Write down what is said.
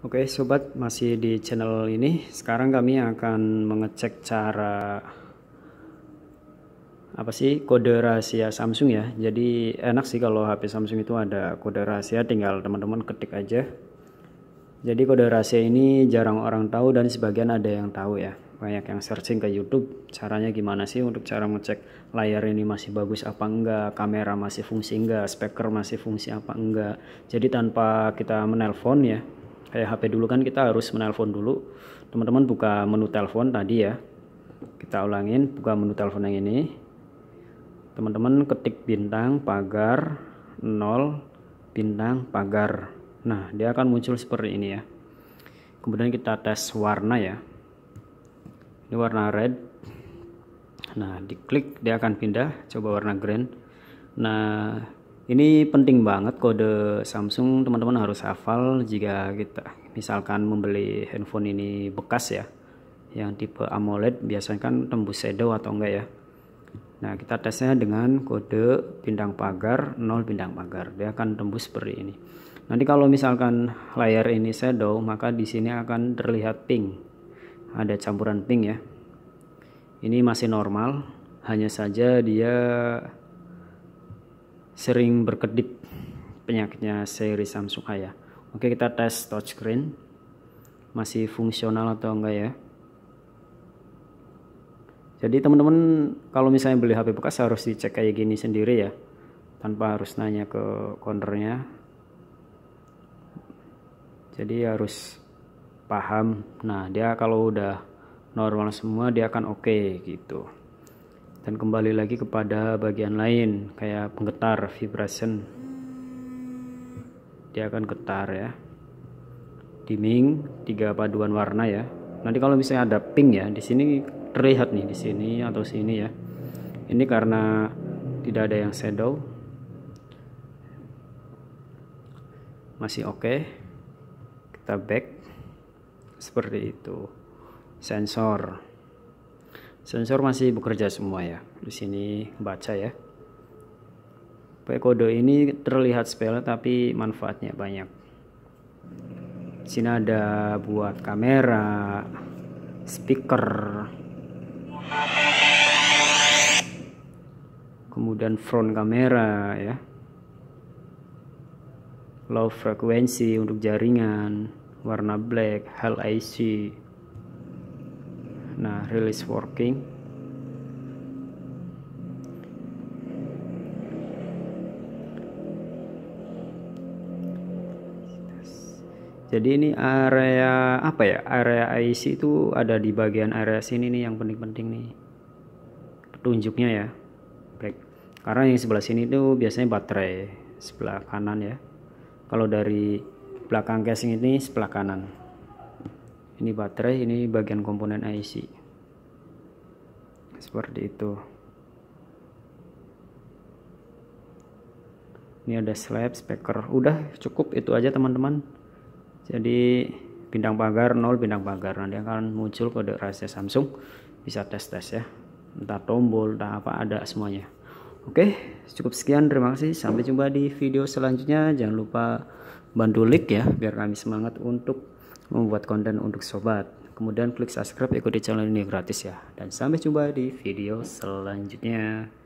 Oke sobat masih di channel ini sekarang kami akan mengecek cara apa sih kode rahasia Samsung ya jadi enak sih kalau HP Samsung itu ada kode rahasia tinggal teman-teman ketik aja jadi kode rahasia ini jarang orang tahu dan sebagian ada yang tahu ya banyak yang searching ke YouTube caranya gimana sih untuk cara ngecek layar ini masih bagus apa enggak kamera masih fungsi enggak speaker masih fungsi apa enggak jadi tanpa kita menelpon ya kayak HP dulu kan kita harus menelpon dulu teman-teman buka menu telepon tadi ya kita ulangin buka menu telepon yang ini teman-teman ketik bintang pagar 0 bintang pagar nah dia akan muncul seperti ini ya kemudian kita tes warna ya ini warna red nah diklik dia akan pindah coba warna green nah ini penting banget kode Samsung teman-teman harus hafal jika kita misalkan membeli handphone ini bekas ya yang tipe AMOLED biasanya kan tembus shadow atau enggak ya. Nah kita tesnya dengan kode bintang pagar 0 bintang pagar dia akan tembus seperti ini. Nanti kalau misalkan layar ini shadow maka di sini akan terlihat pink ada campuran pink ya. Ini masih normal hanya saja dia sering berkedip penyakitnya seri Samsung A ya. Oke kita tes touchscreen masih fungsional atau enggak ya. Jadi teman-teman kalau misalnya beli HP bekas harus dicek kayak gini sendiri ya. Tanpa harus nanya ke kontrolnya. Jadi harus paham. Nah, dia kalau udah normal semua dia akan oke okay, gitu dan kembali lagi kepada bagian lain kayak penggetar vibration dia akan getar ya dimming tiga paduan warna ya nanti kalau misalnya ada pink ya di sini terlihat nih di sini atau sini ya ini karena tidak ada yang shadow masih oke okay. kita back seperti itu sensor sensor masih bekerja semua ya di sini baca ya P kode ini terlihat sepele tapi manfaatnya banyak di sini ada buat kamera speaker kemudian front kamera ya low frequency untuk jaringan warna black hal IC nah release working jadi ini area apa ya area IC itu ada di bagian area sini nih yang penting-penting nih petunjuknya ya baik karena yang sebelah sini itu biasanya baterai sebelah kanan ya kalau dari belakang casing ini sebelah kanan ini baterai ini bagian komponen IC seperti itu ini ada slab speaker udah cukup itu aja teman-teman jadi bintang pagar nol bintang pagar nanti akan muncul kode rahasia Samsung bisa tes tes ya entah tombol entah apa ada semuanya oke cukup sekian terima kasih sampai jumpa di video selanjutnya jangan lupa bantu like ya biar kami semangat untuk membuat konten untuk sobat. Kemudian klik subscribe ikuti channel ini gratis ya. Dan sampai jumpa di video selanjutnya.